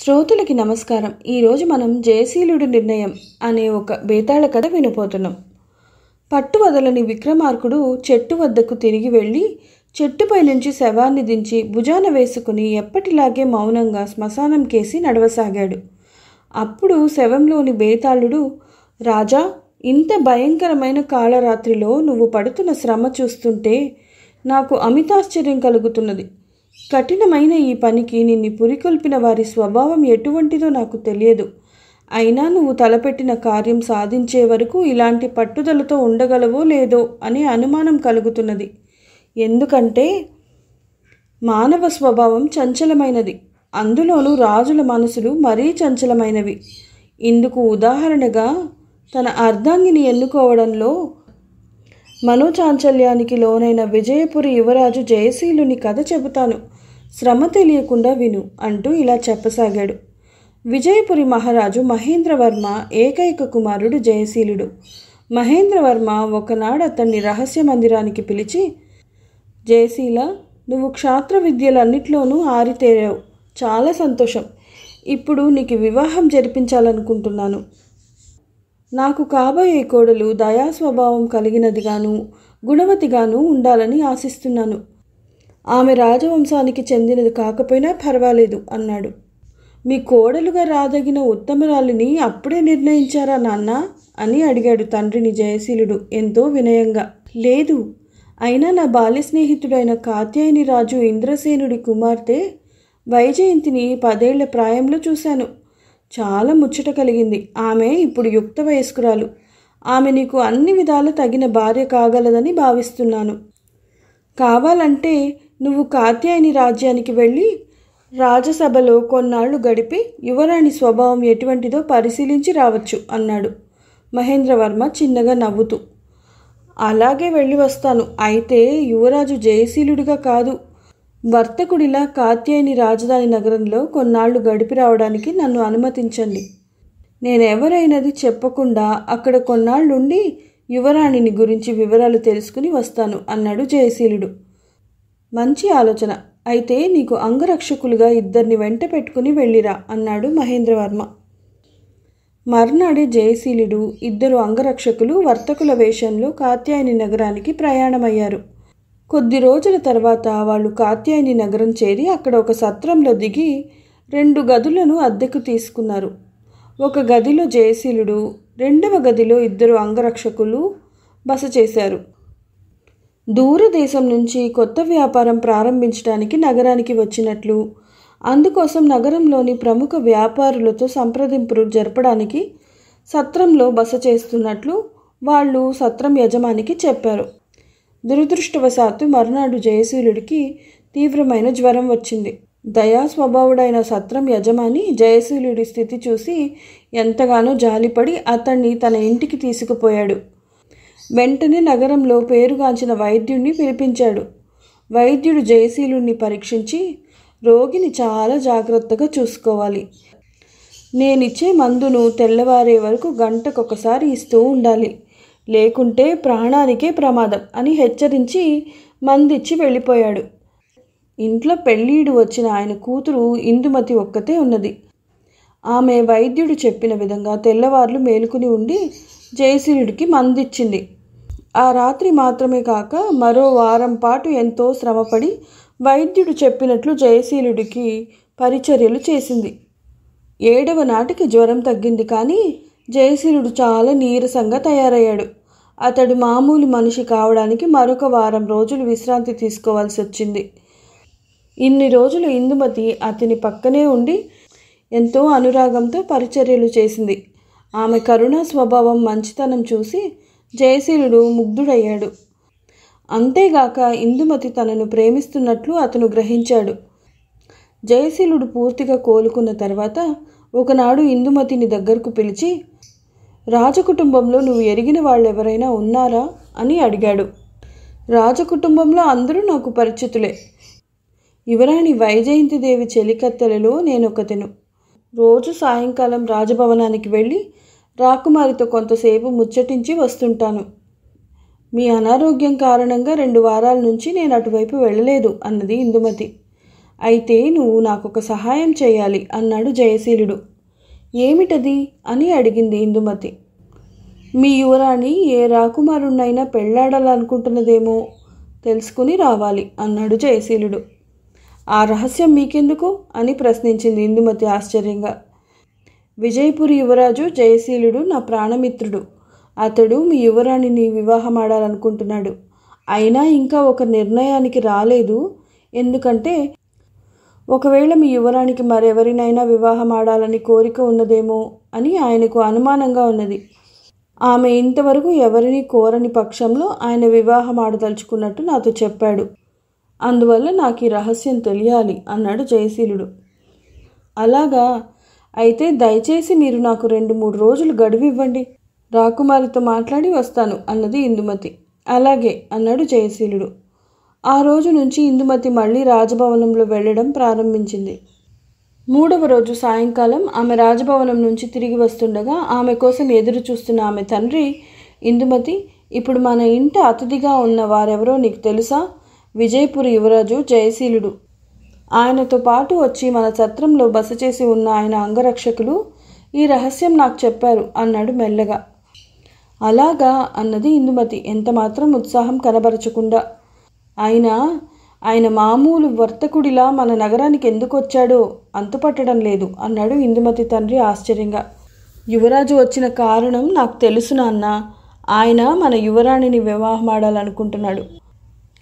శ్రోతులకి నమస్కారం ఈరోజు మనం జయశీలుడి నిర్ణయం అనే ఒక బేతాళ కథ వినపోతున్నాం పట్టు వదలని విక్రమార్కుడు చెట్టు వద్దకు తిరిగి వెళ్ళి చెట్టుపై నుంచి శవాన్ని దించి భుజాన వేసుకుని ఎప్పటిలాగే మౌనంగా శ్మశానం కేసి నడవసాగాడు అప్పుడు శవంలోని బేతాళుడు రాజా ఇంత భయంకరమైన కాళరాత్రిలో నువ్వు పడుతున్న శ్రమ చూస్తుంటే నాకు అమితాశ్చర్యం కలుగుతున్నది కఠినమైన ఈ పనికి నిన్ను పురికొల్పిన వారి స్వభావం ఎటువంటిదో నాకు తెలియదు అయినా నువ్వు తలపెట్టిన కార్యం సాధించే వరకు ఇలాంటి పట్టుదలతో ఉండగలవో లేదో అనే అనుమానం కలుగుతున్నది ఎందుకంటే మానవ స్వభావం చంచలమైనది అందులోనూ రాజుల మనసులు మరీ చంచలమైనవి ఇందుకు ఉదాహరణగా తన అర్ధాంగిని ఎన్నుకోవడంలో మనోచాంచల్యానికి లోనైన విజయపురి యువరాజు జయశీలుని కథ చెబుతాను శ్రమ తెలియకుండా విను అంటూ ఇలా చెప్పసాగాడు విజయపురి మహారాజు మహేంద్రవర్మ ఏకైక కుమారుడు జయశీలుడు మహేంద్రవర్మ ఒకనాడు అతన్ని రహస్య మందిరానికి పిలిచి జయశీల నువ్వు క్షాత్ర విద్యలన్నిట్లోనూ ఆరితేరావు చాలా సంతోషం ఇప్పుడు నీకు వివాహం జరిపించాలనుకుంటున్నాను నాకు కాబోయే కోడలు దయాస్వభావం కలిగినదిగాను గుణవతిగాను ఉండాలని ఆశిస్తున్నాను ఆమె రాజవంశానికి చెందినది కాకపోయినా పర్వాలేదు అన్నాడు మీ కోడలుగా రాదగిన ఉత్తమరాలిని అప్పుడే నిర్ణయించారా నాన్న అని అడిగాడు తండ్రిని జయశీలుడు ఎంతో వినయంగా లేదు అయినా నా బాల్య స్నేహితుడైన కాత్యాయని రాజు ఇంద్రసేనుడి కుమార్తె వైజయంతిని పదేళ్ల ప్రాయంలో చూశాను చాలా ముచ్చట కలిగింది ఆమె ఇప్పుడు యుక్త వయస్కురాలు ఆమె నీకు అన్ని విధాలు తగిన భార్య కాగలదని భావిస్తున్నాను కావాలంటే నువ్వు కాత్యాయని రాజ్యానికి వెళ్ళి రాజసభలో కొన్నాళ్లు గడిపి యువరాణి స్వభావం ఎటువంటిదో పరిశీలించి రావచ్చు అన్నాడు మహేంద్రవర్మ చిన్నగా నవ్వుతూ అలాగే వెళ్ళి వస్తాను అయితే యువరాజు జయశీలుడిగా కాదు వర్తకుడిలా కాత్యాయని రాజధాని నగరంలో కొన్నాళ్లు గడిపి రావడానికి నన్ను అనుమతించండి నేను చెప్పకుండా అక్కడ కొన్నాళ్ళుండి యువరాణిని గురించి వివరాలు తెలుసుకుని వస్తాను అన్నాడు జయశీలుడు మంచి ఆలోచన అయితే నీకు అంగరక్షకులుగా ఇద్దరిని వెంట పెట్టుకుని వెళ్ళిరా అన్నాడు మహేంద్రవర్మ మర్నాడే జయశీలుడు ఇద్దరు అంగరక్షకులు వర్తకుల వేషంలో కాత్యాయని నగరానికి ప్రయాణమయ్యారు కొద్ది రోజుల తర్వాత వాళ్ళు కాత్యాయని నగరం చేరి అక్కడ ఒక సత్రంలో దిగి రెండు గదులను అద్దెకు తీసుకున్నారు ఒక గదిలో జయశీలుడు రెండవ గదిలో ఇద్దరు అంగరక్షకులు బస చేశారు దూరదేశం నుంచి కొత్త వ్యాపారం ప్రారంభించడానికి నగరానికి వచ్చినట్లు అందుకోసం నగరంలోని ప్రముఖ వ్యాపారులతో సంప్రదింపులు జరపడానికి సత్రంలో బస చేస్తున్నట్లు వాళ్ళు సత్రం యజమానికి చెప్పారు దురదృష్టవశాత్తు మర్నాడు జయశీలుడికి తీవ్రమైన జ్వరం వచ్చింది దయా స్వభావుడైన సత్రం యజమాని జయశీలుడి స్థితి చూసి ఎంతగానో జాలిపడి అతన్ని తన ఇంటికి తీసుకుపోయాడు వెంటనే నగరంలో పేరుగాంచిన వైద్యుడిని పిలిపించాడు వైద్యుడు జయశీలుణ్ణి పరీక్షించి రోగిని చాలా జాగ్రత్తగా చూసుకోవాలి నేనిచ్చే మందును తెల్లవారే వరకు గంటకొకసారి ఇస్తూ ఉండాలి లేకుంటే ప్రాణానికే ప్రమాదం అని హెచ్చరించి మందిచ్చి వెళ్ళిపోయాడు ఇంట్లో పెళ్ళీడు వచ్చిన ఆయన కూతురు ఇందుమతి ఒక్కతే ఉన్నది ఆమె వైద్యుడు చెప్పిన విధంగా తెల్లవార్లు మేలుకుని ఉండి జయశ్రీడికి మందిచ్చింది ఆ రాత్రి మాత్రమే కాక మరో వారం పాటు ఎంతో శ్రమపడి వైద్యుడు చెప్పినట్లు జయశీలుడికి పరిచర్యలు చేసింది ఏడవ నాటికి జ్వరం తగ్గింది కానీ జయశీలుడు చాలా నీరసంగా తయారయ్యాడు అతడు మామూలు మనిషి కావడానికి మరొక వారం రోజులు విశ్రాంతి తీసుకోవాల్సి వచ్చింది ఇన్ని రోజులు ఇందుమతి అతని పక్కనే ఉండి ఎంతో అనురాగంతో పరిచర్యలు చేసింది ఆమె కరుణా స్వభావం మంచితనం చూసి జయశీలుడు ముగ్ధుడయ్యాడు అంతేగాక ఇందుమతి తనను ప్రేమిస్తున్నట్లు అతను గ్రహించాడు జయశీలుడు పూర్తిగా కోలుకున్న తర్వాత ఒకనాడు ఇందుమతిని దగ్గరకు పిలిచి రాజకుటుంబంలో నువ్వు ఎరిగిన వాళ్ళెవరైనా ఉన్నారా అని అడిగాడు రాజకుటుంబంలో అందరూ నాకు పరిచితులే యువరాణి వైజయంతిదేవి చెలికత్తెలలో నేనొకతెను రోజు సాయంకాలం రాజభవనానికి వెళ్ళి రాకుమారితో కొంతసేపు ముచ్చటించి వస్తుంటాను మీ అనారోగ్యం కారణంగా రెండు వారాల నుంచి నేను అటువైపు వెళ్ళలేదు అన్నది ఇందుమతి అయితే నువ్వు నాకొక సహాయం చేయాలి అన్నాడు జయశీలుడు ఏమిటది అని అడిగింది ఇందుమతి మీ యువరాణి ఏ రాకుమారుణ్ణైనా పెళ్ళాడాలనుకుంటున్నదేమో తెలుసుకుని రావాలి అన్నాడు జయశీలుడు ఆ రహస్యం మీకెందుకు అని ప్రశ్నించింది ఇందుమతి ఆశ్చర్యంగా విజయపురి యువరాజు జయశీలుడు నా ప్రాణమిత్రుడు అతడు మీ యువరాణిని వివాహమాడాలనుకుంటున్నాడు అయినా ఇంకా ఒక నిర్ణయానికి రాలేదు ఎందుకంటే ఒకవేళ మీ యువరానికి మరెవరినైనా వివాహం ఆడాలని కోరిక ఉన్నదేమో అని ఆయనకు అనుమానంగా ఉన్నది ఆమె ఇంతవరకు ఎవరిని కోరని పక్షంలో ఆయన వివాహం ఆడదలుచుకున్నట్టు నాతో చెప్పాడు అందువల్ల నాకు ఈ రహస్యం తెలియాలి అన్నాడు జయశీలుడు అలాగా అయితే దయచేసి మీరు నాకు రెండు మూడు రోజులు గడువివ్వండి రాకుమారితో మాట్లాడి వస్తాను అన్నది ఇందుమతి అలాగే అన్నాడు జయశీలుడు ఆ రోజు నుంచి ఇందుమతి మళ్ళీ రాజభవనంలో వెళ్ళడం ప్రారంభించింది మూడవ రోజు సాయంకాలం ఆమె రాజభవనం నుంచి తిరిగి వస్తుండగా ఆమె కోసం ఎదురు చూస్తున్న ఆమె తండ్రి ఇందుమతి ఇప్పుడు మన ఇంట అతిథిగా ఉన్న వారెవరో నీకు తెలుసా విజయపురి యువరాజు జయశీలుడు ఆయనతో పాటు వచ్చి మన సత్రంలో బస చేసి ఉన్న ఆయన అంగరక్షకులు ఈ రహస్యం నాకు చెప్పారు అన్నాడు మెల్లగా అలాగా అన్నది ఇందుమతి ఎంతమాత్రం ఉత్సాహం కనబరచకుండా ఆయన ఆయన మామూలు వర్తకుడిలా మన నగరానికి ఎందుకు వచ్చాడో అంతుపట్టడం లేదు అన్నాడు ఇందుమతి తండ్రి ఆశ్చర్యంగా యువరాజు వచ్చిన కారణం నాకు తెలుసు నాన్న ఆయన మన యువరాణిని వివాహమాడాలనుకుంటున్నాడు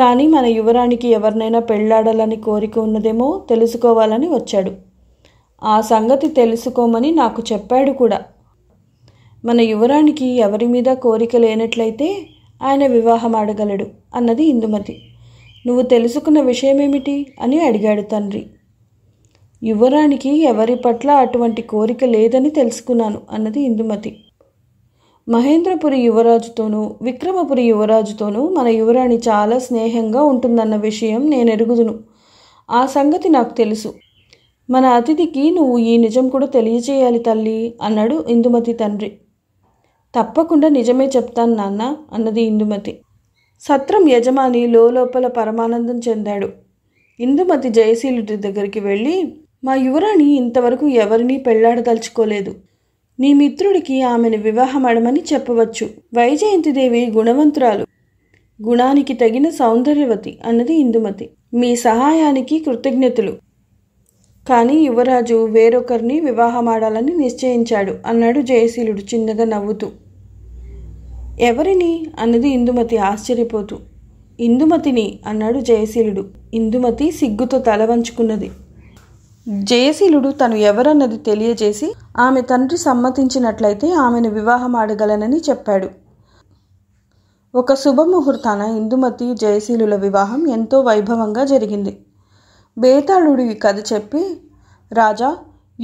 కానీ మన యువరాణికి ఎవరినైనా పెళ్ళాడాలని కోరిక ఉన్నదేమో తెలుసుకోవాలని వచ్చాడు ఆ సంగతి తెలుసుకోమని నాకు చెప్పాడు కూడా మన యువరానికి ఎవరి మీద కోరిక లేనట్లయితే ఆయన వివాహం ఆడగలడు అన్నది ఇందుమతి నువ్వు తెలుసుకున్న విషయమేమిటి అని అడిగాడు తండ్రి యువరానికి ఎవరి పట్ల అటువంటి కోరిక లేదని తెలుసుకున్నాను అన్నది ఇందుమతి మహేంద్రపురి యువరాజుతోనూ విక్రమపురి యువరాజుతోనూ మన యువరాణి చాలా స్నేహంగా ఉంటుందన్న విషయం నేను ఎరుగుదును ఆ సంగతి నాకు తెలుసు మన అతిథికి నువ్వు ఈ నిజం కూడా తెలియజేయాలి తల్లి అన్నాడు ఇందుమతి తండ్రి తప్పకుండా నిజమే చెప్తాను నాన్న అన్నది ఇందుమతి సత్రం యజమాని లోపల పరమానందం చెందాడు ఇందుమతి జయశీలుడి దగ్గరికి వెళ్ళి మా యువరాణి ఇంతవరకు ఎవరినీ పెళ్లాడదలుచుకోలేదు నీ మిత్రుడికి ఆమెను వివాహమడమని చెప్పవచ్చు వైజయంతిదేవి గుణవంతురాలు గుణానికి తగిన సౌందర్యవతి అన్నది ఇందుమతి మీ సహాయానికి కృతజ్ఞతలు కానీ యువరాజు వేరొకరిని వివాహమాడాలని నిశ్చయించాడు అన్నాడు జయశీలుడు చిన్నగా నవ్వుతూ ఎవరిని అన్నది ఇందుమతి ఆశ్చర్యపోతూ ఇందుమతిని అన్నాడు జయశీలుడు ఇందుమతి సిగ్గుతో తల వంచుకున్నది జయశీలుడు తను ఎవరన్నది తెలియజేసి ఆమె తండ్రి సమ్మతించినట్లయితే ఆమెను వివాహం ఆడగలనని చెప్పాడు ఒక శుభముహూర్తాన ఇందుమతి జయశీలుల వివాహం ఎంతో వైభవంగా జరిగింది బేతాళుడి కథ చెప్పి రాజా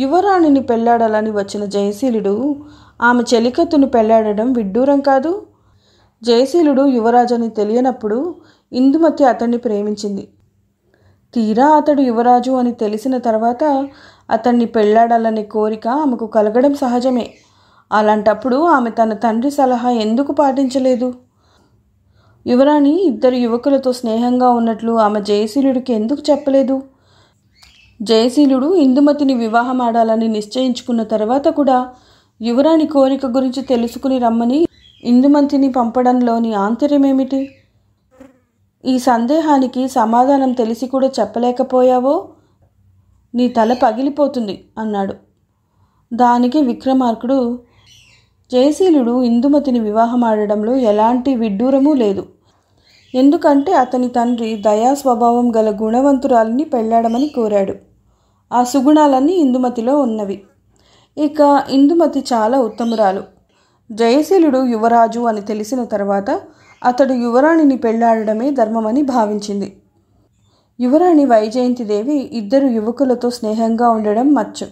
యువరాణిని పెళ్లాడాలని వచ్చిన జయశీలుడు ఆమె చెలికత్తును పెళ్లాడడం విడ్డూరం కాదు జయశీలుడు యువరాజని తెలియనప్పుడు ఇందుమతి అతన్ని ప్రేమించింది తీరా అతడు యువరాజు అని తెలిసిన తర్వాత అతన్ని పెళ్లాడాలనే కోరిక ఆమెకు కలగడం సహజమే అలాంటప్పుడు ఆమె తన తండ్రి సలహా ఎందుకు పాటించలేదు యువరాణి ఇద్దరు యువకులతో స్నేహంగా ఉన్నట్లు ఆమె జయశీలుడికి ఎందుకు చెప్పలేదు జయశీలుడు ఇందుమతిని వివాహమాడాలని నిశ్చయించుకున్న తర్వాత కూడా యువరాణి కోరిక గురించి తెలుసుకుని రమ్మని ఇందుమతిని పంపడంలోని ఆంతర్యమేమిటి ఈ సందేహానికి సమాధానం తెలిసి కూడా చెప్పలేకపోయావో నీ తల పగిలిపోతుంది అన్నాడు దానికి విక్రమార్కుడు జయశీలుడు ఇందుమతిని వివాహమాడడంలో ఎలాంటి విడ్డూరమూ లేదు ఎందుకంటే అతని తండ్రి దయా స్వభావం గల గుణవంతురాలిని పెళ్ళాడమని కోరాడు ఆ సుగుణాలన్నీ ఇందుమతిలో ఉన్నవి ఇక ఇందుమతి చాలా ఉత్తమురాలు జయశీలుడు యువరాజు అని తెలిసిన తర్వాత అతడు యువరాణిని పెళ్లాడడమే ధర్మమని భావించింది యువరాణి వైజయంతిదేవి ఇద్దరు యువకులతో స్నేహంగా ఉండడం మచ్చు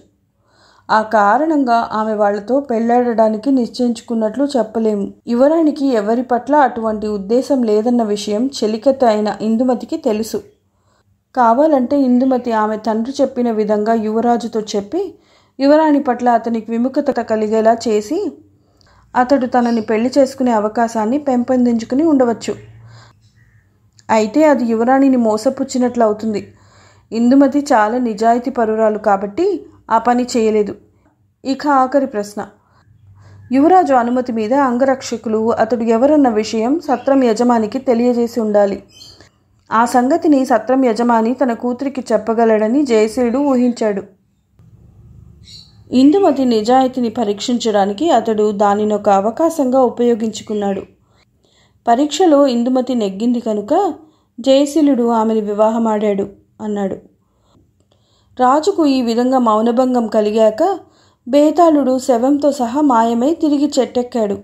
ఆ కారణంగా ఆమె వాళ్లతో పెళ్లాడడానికి నిశ్చయించుకున్నట్లు చెప్పలేము యువరాణికి ఎవరి పట్ల అటువంటి ఉద్దేశం లేదన్న విషయం చెలికత్త అయిన ఇందుమతికి తెలుసు కావాలంటే ఇందుమతి ఆమె తండ్రి చెప్పిన విధంగా యువరాజుతో చెప్పి యువరాణి పట్ల అతనికి విముఖత కలిగేలా చేసి అతడు తనని పెళ్లి చేసుకునే అవకాశాన్ని పెంపొందించుకుని ఉండవచ్చు అయితే అది యువరాణిని మోసపుచ్చినట్లు అవుతుంది ఇందుమతి చాలా నిజాయితీ పరురాలు కాబట్టి ఆ పని చేయలేదు ఇక ఆఖరి ప్రశ్న యువరాజు అనుమతి మీద అంగరక్షకులు అతడు ఎవరన్న విషయం సత్రం యజమానికి తెలియజేసి ఉండాలి ఆ సంగతిని సత్రం యజమాని తన కూతురికి చెప్పగలడని జయశ్రీడు ఊహించాడు ఇందుమతి నిజాయితీని పరీక్షించడానికి అతడు దానిని ఒక అవకాశంగా ఉపయోగించుకున్నాడు పరీక్షలో ఇందుమతి నెగ్గింది కనుక జయశీలుడు ఆమెను వివాహమాడాడు అన్నాడు రాజుకు ఈ విధంగా మౌనభంగం కలిగాక బేతాళుడు శవంతో సహా మాయమై తిరిగి చెట్టెక్కాడు